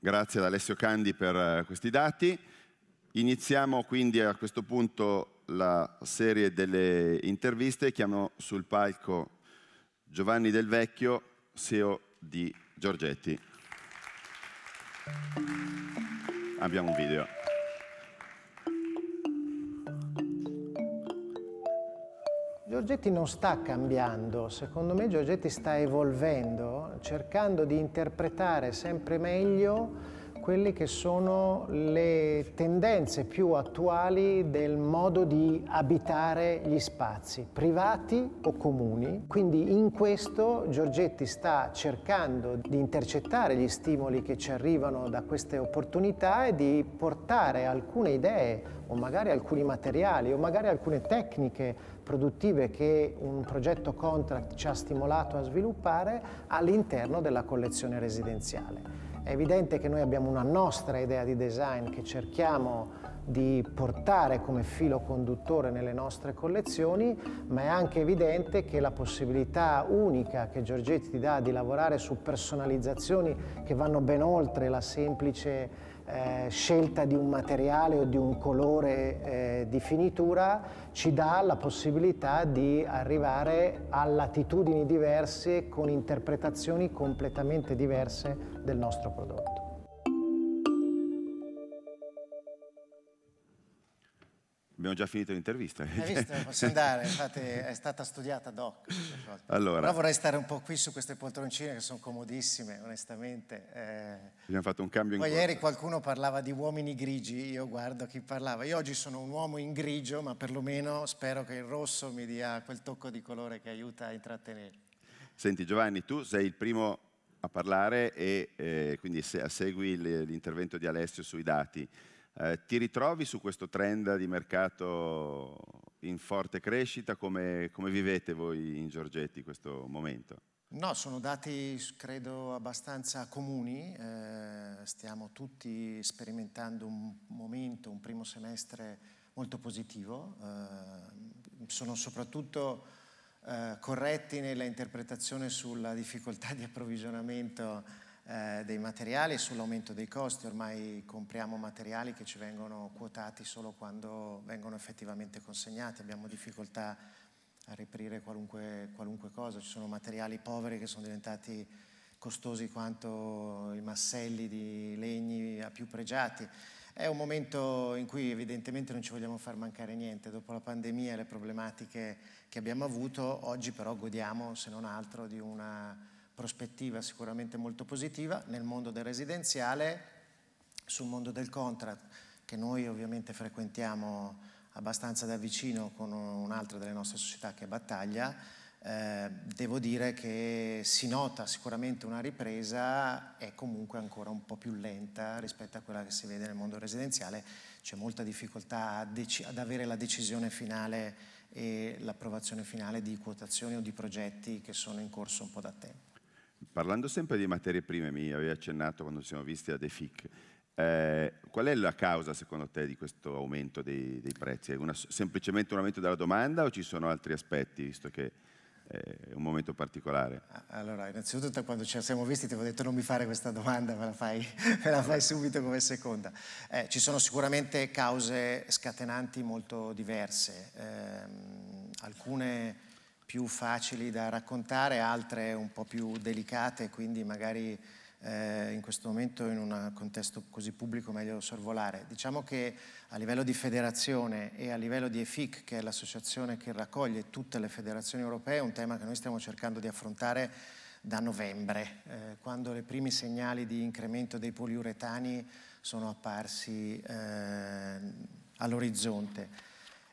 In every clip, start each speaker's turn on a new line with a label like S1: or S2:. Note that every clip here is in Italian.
S1: Grazie ad Alessio Candi per eh, questi dati. Iniziamo quindi a questo punto la serie delle interviste. Chiamo sul palco Giovanni Del Vecchio, CEO di Giorgetti. Abbiamo un video.
S2: Giorgetti non sta cambiando, secondo me Giorgetti sta evolvendo, cercando di interpretare sempre meglio quelle che sono le tendenze più attuali del modo di abitare gli spazi, privati o comuni. Quindi in questo Giorgetti sta cercando di intercettare gli stimoli che ci arrivano da queste opportunità e di portare alcune idee o magari alcuni materiali o magari alcune tecniche produttive che un progetto contract ci ha stimolato a sviluppare all'interno della collezione residenziale. È evidente che noi abbiamo una nostra idea di design che cerchiamo di portare come filo conduttore nelle nostre collezioni, ma è anche evidente che la possibilità unica che Giorgetti ti dà di lavorare su personalizzazioni che vanno ben oltre la semplice eh, scelta di un materiale o di un colore eh, di finitura ci dà la possibilità di arrivare a latitudini diverse con interpretazioni completamente diverse del nostro prodotto.
S1: Abbiamo già finito l'intervista. Hai visto? Posso andare,
S2: infatti è stata studiata ad hoc.
S1: Allora, Però vorrei
S2: stare un po' qui su queste poltroncine che sono comodissime, onestamente. Eh,
S1: abbiamo fatto un cambio in Poi ieri
S2: qualcuno parlava di uomini grigi, io guardo chi parlava. Io oggi sono un uomo in grigio, ma perlomeno spero che il rosso mi dia quel tocco di colore che aiuta a intrattenere.
S1: Senti Giovanni, tu sei il primo a parlare e eh, quindi se, segui l'intervento di Alessio sui dati. Eh, ti ritrovi su questo trend di mercato in forte crescita? Come, come vivete voi in Giorgetti questo momento?
S2: No, sono dati credo abbastanza comuni, eh, stiamo tutti sperimentando un momento, un primo semestre molto positivo, eh, sono soprattutto eh, corretti nella interpretazione sulla difficoltà di approvvigionamento eh, dei materiali e sull'aumento dei costi. Ormai compriamo materiali che ci vengono quotati solo quando vengono effettivamente consegnati, abbiamo difficoltà a reperire qualunque, qualunque cosa, ci sono materiali poveri che sono diventati costosi quanto i masselli di legni a più pregiati. È un momento in cui evidentemente non ci vogliamo far mancare niente, dopo la pandemia e le problematiche che abbiamo avuto, oggi però godiamo se non altro di una prospettiva sicuramente molto positiva nel mondo del residenziale, sul mondo del contract che noi ovviamente frequentiamo abbastanza da vicino con un'altra delle nostre società che è Battaglia, eh, devo dire che si nota sicuramente una ripresa, è comunque ancora un po' più lenta rispetto a quella che si vede nel mondo residenziale, c'è molta difficoltà ad avere la decisione finale e l'approvazione finale di quotazioni o di progetti che sono in corso un po' da tempo
S1: parlando sempre di materie prime, mi avevi accennato quando ci siamo visti a Defic. eh, qual è la causa secondo te di questo aumento dei, dei prezzi? È una, semplicemente un aumento della domanda o ci sono altri aspetti, visto che eh, è un momento particolare?
S2: Allora, innanzitutto quando ci siamo visti ti avevo detto non mi fare questa domanda, me la fai, me la fai subito come seconda. Eh, ci sono sicuramente cause scatenanti molto diverse, eh, alcune più facili da raccontare, altre un po' più delicate, quindi magari eh, in questo momento in un contesto così pubblico meglio sorvolare. Diciamo che a livello di federazione e a livello di EFIC, che è l'associazione che raccoglie tutte le federazioni europee, è un tema che noi stiamo cercando di affrontare da novembre, eh, quando i primi segnali di incremento dei poliuretani sono apparsi eh, all'orizzonte.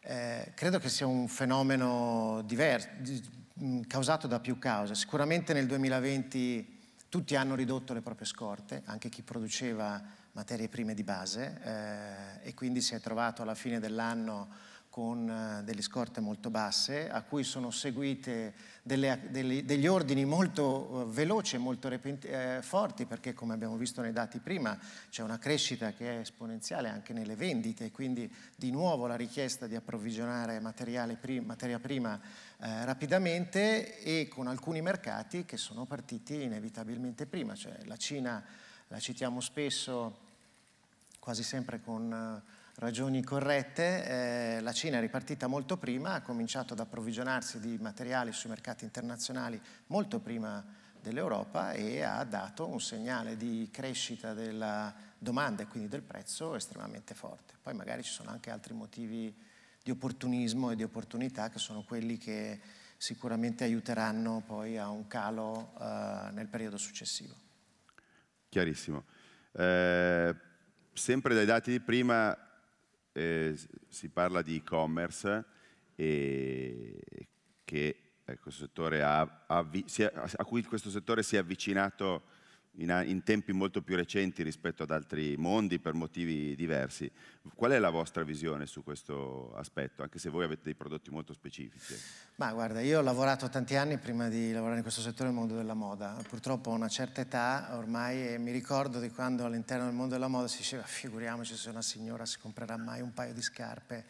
S2: Eh, credo che sia un fenomeno diverso, mm, causato da più cause. Sicuramente nel 2020 tutti hanno ridotto le proprie scorte, anche chi produceva materie prime di base eh, e quindi si è trovato alla fine dell'anno con eh, delle scorte molto basse, a cui sono seguite delle, delle, degli ordini molto eh, veloci e molto repenti, eh, forti, perché come abbiamo visto nei dati prima c'è una crescita che è esponenziale anche nelle vendite, quindi di nuovo la richiesta di approvvigionare prim, materia prima eh, rapidamente e con alcuni mercati che sono partiti inevitabilmente prima, cioè la Cina la citiamo spesso, quasi sempre con... Eh, ragioni corrette, eh, la Cina è ripartita molto prima, ha cominciato ad approvvigionarsi di materiali sui mercati internazionali molto prima dell'Europa e ha dato un segnale di crescita della domanda e quindi del prezzo estremamente forte. Poi magari ci sono anche altri motivi di opportunismo e di opportunità che sono quelli che sicuramente aiuteranno poi a un calo eh, nel periodo successivo.
S1: Chiarissimo. Eh, sempre dai dati di prima eh, si parla di e-commerce che ecco, ha, ha, a cui questo settore si è avvicinato in, in, tempi molto più recenti rispetto ad altri mondi per motivi diversi. Qual è la vostra visione su questo aspetto, anche se voi avete dei prodotti molto specifici?
S2: Ma guarda, io ho lavorato tanti anni prima di lavorare in questo settore nel mondo della moda. Purtroppo ho una certa età ormai e mi ricordo di quando all'interno del mondo della moda si diceva figuriamoci se una signora si comprerà mai un paio di scarpe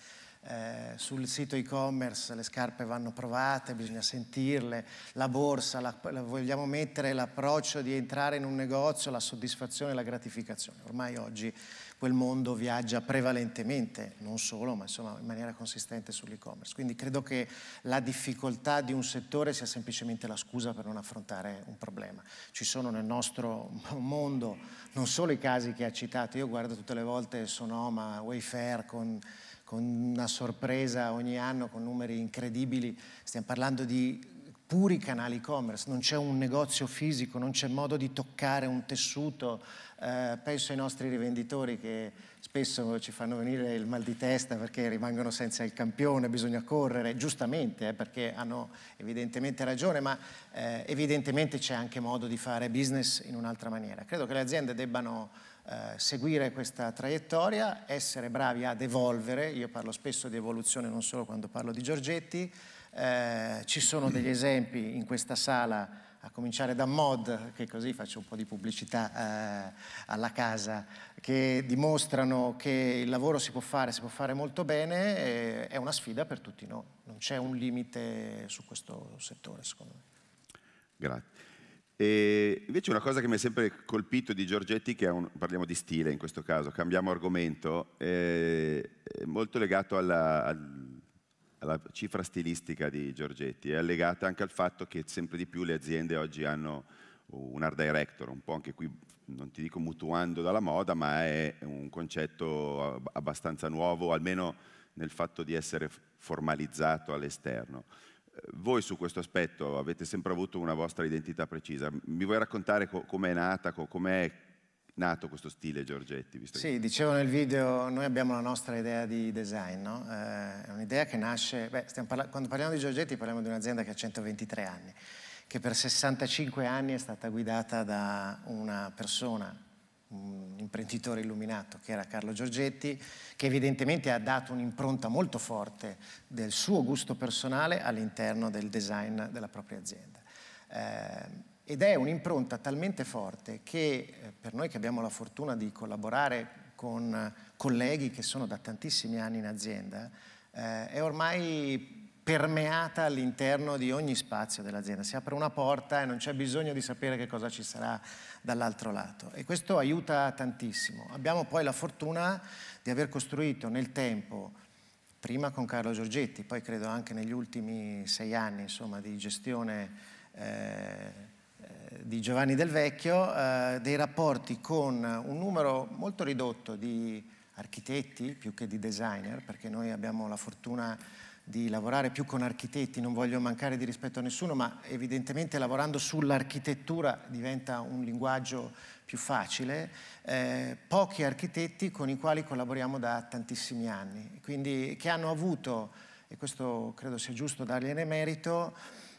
S2: eh, sul sito e-commerce le scarpe vanno provate, bisogna sentirle, la borsa, la, la vogliamo mettere l'approccio di entrare in un negozio, la soddisfazione e la gratificazione. Ormai oggi quel mondo viaggia prevalentemente, non solo, ma insomma in maniera consistente sull'e-commerce. Quindi credo che la difficoltà di un settore sia semplicemente la scusa per non affrontare un problema. Ci sono nel nostro mondo non solo i casi che ha citato, io guardo tutte le volte Sonoma, Wayfair con con una sorpresa ogni anno, con numeri incredibili, stiamo parlando di puri canali e-commerce, non c'è un negozio fisico, non c'è modo di toccare un tessuto. Eh, penso ai nostri rivenditori che spesso ci fanno venire il mal di testa perché rimangono senza il campione, bisogna correre, giustamente, eh, perché hanno evidentemente ragione, ma eh, evidentemente c'è anche modo di fare business in un'altra maniera. Credo che le aziende debbano eh, seguire questa traiettoria, essere bravi ad evolvere, io parlo spesso di evoluzione non solo quando parlo di Giorgetti, eh, ci sono degli esempi in questa sala a cominciare da Mod, che così faccio un po' di pubblicità eh, alla casa, che dimostrano che il lavoro si può fare, si può fare molto bene, eh, è una sfida per tutti noi, non c'è un limite su questo settore secondo me.
S1: Grazie. E invece una cosa che mi ha sempre colpito di Giorgetti, che un, parliamo di stile in questo caso, cambiamo argomento, è, è molto legato alla, alla, cifra stilistica di Giorgetti, è legata anche al fatto che sempre di più le aziende oggi hanno un art director, un po' anche qui non ti dico mutuando dalla moda, ma è un concetto abbastanza nuovo, almeno nel fatto di essere formalizzato all'esterno. Voi su questo aspetto avete sempre avuto una vostra identità precisa. Mi vuoi raccontare co com'è nata, co com'è nato questo stile Giorgetti? sì,
S2: che... dicevo nel video, noi abbiamo la nostra idea di design, no? eh, è un'idea che nasce, beh, parla quando parliamo di Giorgetti parliamo di un'azienda che ha 123 anni, che per 65 anni è stata guidata da una persona un imprenditore illuminato che era Carlo Giorgetti, che evidentemente ha dato un'impronta molto forte del suo gusto personale all'interno del design della propria azienda. Eh, ed è un'impronta talmente forte che eh, per noi che abbiamo la fortuna di collaborare con colleghi che sono da tantissimi anni in azienda, eh, è ormai permeata all'interno di ogni spazio dell'azienda. Si apre una porta e non c'è bisogno di sapere che cosa ci sarà dall'altro lato. E questo aiuta tantissimo. Abbiamo poi la fortuna di aver costruito nel tempo, prima con Carlo Giorgetti, poi credo anche negli ultimi sei anni insomma, di gestione eh, eh di Giovanni Del Vecchio, eh, dei rapporti con un numero molto ridotto di architetti più che di designer, perché noi abbiamo la fortuna di lavorare più con architetti, non voglio mancare di rispetto a nessuno, ma evidentemente lavorando sull'architettura diventa un linguaggio più facile, eh, pochi architetti con i quali collaboriamo da tantissimi anni, quindi che hanno avuto, e questo credo sia giusto dargliene merito,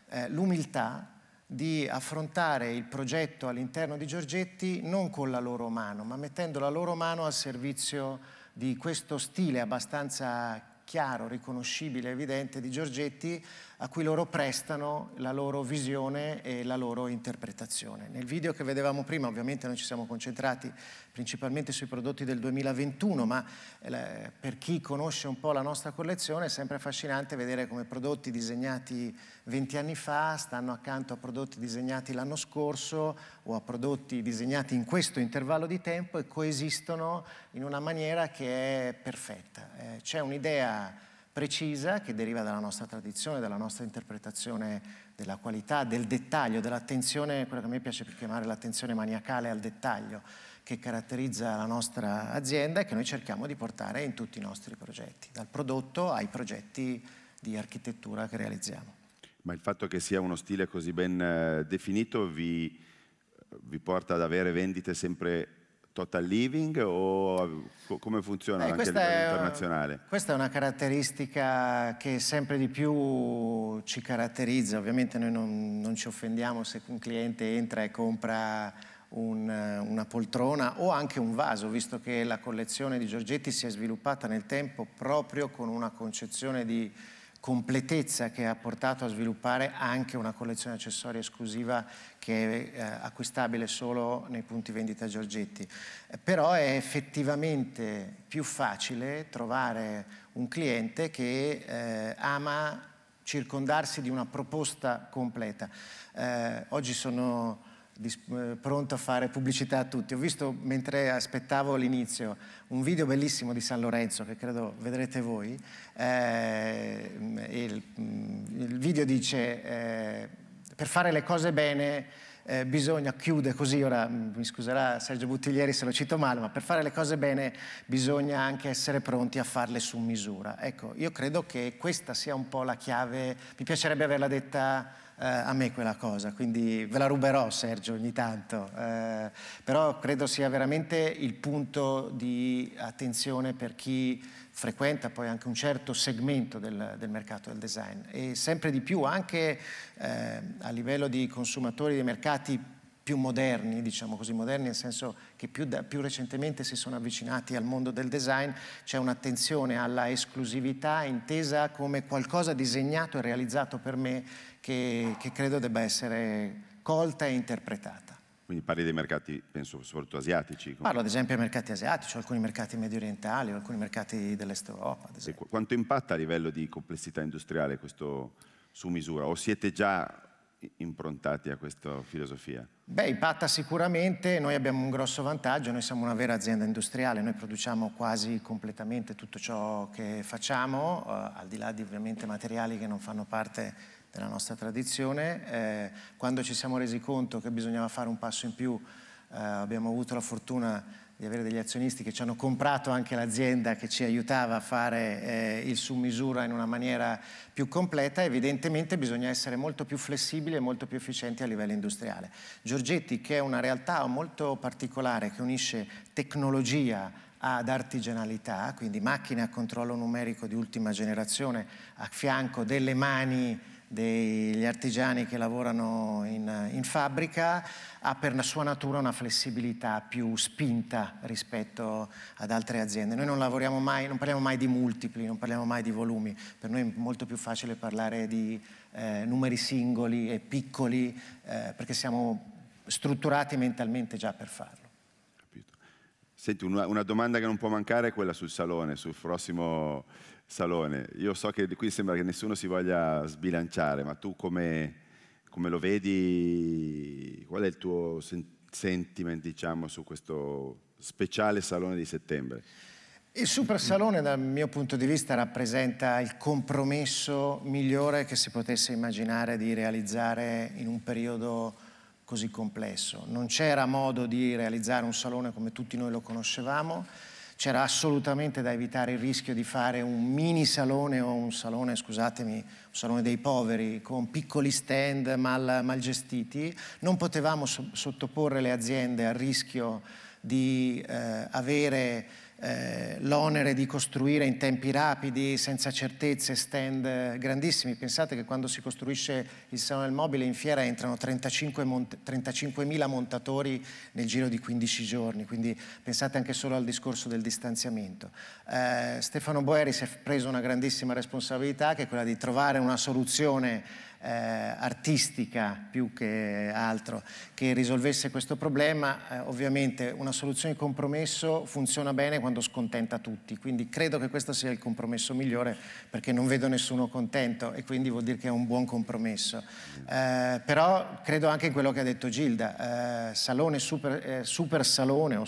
S2: eh, l'umiltà di affrontare il progetto all'interno di Giorgetti non con la loro mano, ma mettendo la loro mano al servizio di questo stile abbastanza chiaro, riconoscibile, evidente di Giorgetti a cui loro prestano la loro visione e la loro interpretazione. Nel video che vedevamo prima, ovviamente noi ci siamo concentrati principalmente sui prodotti del 2021, ma eh, per chi conosce un po' la nostra collezione è sempre affascinante vedere come prodotti disegnati 20 anni fa stanno accanto a prodotti disegnati l'anno scorso o a prodotti disegnati in questo intervallo di tempo e coesistono in una maniera che è perfetta. Eh, c'è un'idea precisa che deriva dalla nostra tradizione, dalla nostra interpretazione della qualità, del dettaglio, dell'attenzione, quella che a me piace chiamare l'attenzione maniacale al dettaglio che caratterizza la nostra azienda e che noi cerchiamo di portare in tutti i nostri progetti, dal prodotto ai progetti di architettura che realizziamo.
S1: Ma il fatto che sia uno stile così ben eh, definito vi, vi porta ad avere vendite sempre total living o come funziona eh, anche a livello internazionale?
S2: Questa è una caratteristica che sempre di più ci caratterizza, ovviamente noi non, non ci offendiamo se un cliente entra e compra un, una poltrona o anche un vaso, visto che la collezione di Giorgetti si è sviluppata nel tempo proprio con una concezione di completezza che ha portato a sviluppare anche una collezione accessoria esclusiva che è eh, acquistabile solo nei punti vendita Giorgetti. Eh, però è effettivamente più facile trovare un cliente che eh, ama circondarsi di una proposta completa. Eh, oggi sono eh, pronto a fare pubblicità a tutti. Ho visto, mentre aspettavo l'inizio, un video bellissimo di San Lorenzo, che credo vedrete voi. Eh, il, mm, il, video dice, eh, per fare le cose bene eh, bisogna, chiude così, ora mm, mi scuserà Sergio Buttiglieri se lo cito male, ma per fare le cose bene bisogna anche essere pronti a farle su misura. Ecco, io credo che questa sia un po' la chiave, mi piacerebbe averla detta eh, a me quella cosa, quindi ve la ruberò Sergio ogni tanto, eh, però credo sia veramente il punto di attenzione per chi frequenta poi anche un certo segmento del, del mercato del design e sempre di più anche eh, a livello di consumatori dei mercati più moderni, diciamo così, moderni nel senso che più, da, più, recentemente si sono avvicinati al mondo del design, c'è un'attenzione alla esclusività intesa come qualcosa disegnato e realizzato per me che, che credo debba essere colta e interpretata.
S1: Quindi parli dei mercati, penso, soprattutto asiatici? Come... Parlo ad
S2: esempio dei mercati asiatici, alcuni mercati medio orientali, alcuni mercati dell'est Europa.
S1: Qu quanto impatta a livello di complessità industriale questo su misura? O siete già improntati a questa filosofia?
S2: Beh, Ipatta sicuramente, noi abbiamo un grosso vantaggio, noi siamo una vera azienda industriale, noi produciamo quasi completamente tutto ciò che facciamo, eh, al di là di ovviamente materiali che non fanno parte della nostra tradizione. Eh, quando ci siamo resi conto che bisognava fare un passo in più, eh, abbiamo avuto la fortuna di di avere degli azionisti che ci hanno comprato anche l'azienda che ci aiutava a fare eh, il su misura in una maniera più completa, evidentemente bisogna essere molto più flessibili e molto più efficienti a livello industriale. Giorgetti, che è una realtà molto particolare che unisce tecnologia ad artigianalità, quindi macchine a controllo numerico di ultima generazione a fianco delle mani degli artigiani che lavorano in, in, fabbrica ha per la sua natura una flessibilità più spinta rispetto ad altre aziende. Noi non lavoriamo mai, non parliamo mai di multipli, non parliamo mai di volumi, per noi è molto più facile parlare di eh, numeri singoli e piccoli eh, perché siamo strutturati mentalmente già per farlo.
S1: Senti, una domanda che non può mancare è quella sul salone, sul prossimo Salone, io so che qui sembra che nessuno si voglia sbilanciare, ma tu come, come lo vedi, qual è il tuo sentiment diciamo, su questo speciale Salone di settembre?
S2: Il Super Salone dal mio punto di vista rappresenta il compromesso migliore che si potesse immaginare di realizzare in un periodo così complesso. Non c'era modo di realizzare un salone come tutti noi lo conoscevamo, c'era assolutamente da evitare il rischio di fare un mini salone o un salone, scusatemi, un salone dei poveri con piccoli stand mal, mal gestiti. Non potevamo so sottoporre le aziende al rischio di eh, avere eh, l'onere di costruire in tempi rapidi, senza certezze, stand grandissimi. Pensate che quando si costruisce il Salone del Mobile in fiera entrano 35 mont- 35.000 montatori nel giro di 15 giorni, quindi pensate anche solo al discorso del distanziamento. Eh, Stefano Boeri si è preso una grandissima responsabilità che è quella di trovare una soluzione eh, artistica più che altro che risolvesse questo problema. Eh, ovviamente una soluzione di compromesso funziona bene quando scontenta tutti, quindi credo che questo sia il compromesso migliore perché non vedo nessuno contento e quindi vuol dire che è un buon compromesso. Eh, però credo anche in quello che ha detto Gilda, eh, salone super, eh, super salone o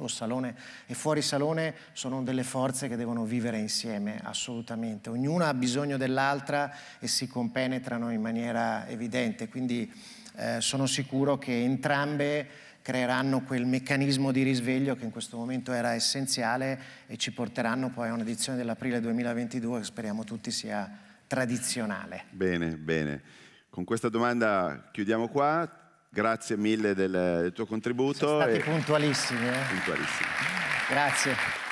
S2: o salone e fuori salone sono delle forze che devono vivere insieme, assolutamente. Ognuna ha bisogno dell'altra e si compenetrano in maniera evidente, quindi eh, sono sicuro che entrambe creeranno quel meccanismo di risveglio che in questo momento era essenziale e ci porteranno poi a un'edizione dell'aprile 2022 che speriamo tutti sia tradizionale.
S1: Bene, bene. Con questa domanda chiudiamo qua grazie mille del, del tuo contributo. Siete stati puntualissimi, eh? puntualissimi.
S2: Grazie.